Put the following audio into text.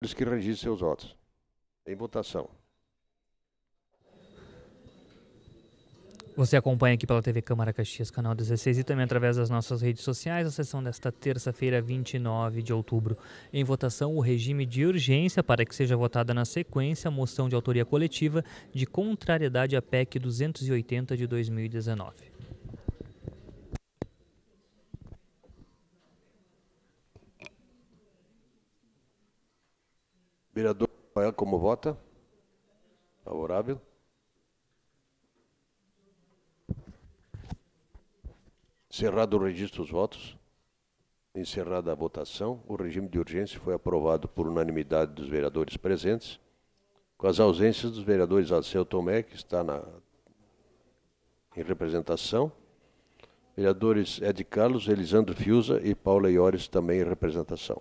Os que registrem seus votos. Em votação. Você acompanha aqui pela TV Câmara Caxias, canal 16 e também através das nossas redes sociais, a sessão desta terça-feira, 29 de outubro. Em votação, o regime de urgência para que seja votada na sequência a moção de autoria coletiva de contrariedade à PEC 280 de 2019. Vereador Rafael, como vota? Favorável. Encerrado o registro dos votos. Encerrada a votação, o regime de urgência foi aprovado por unanimidade dos vereadores presentes, com as ausências dos vereadores Alceu Tomé, que está na, em representação, vereadores Ed Carlos, Elisandro Fiuza e Paula Iores, também em representação.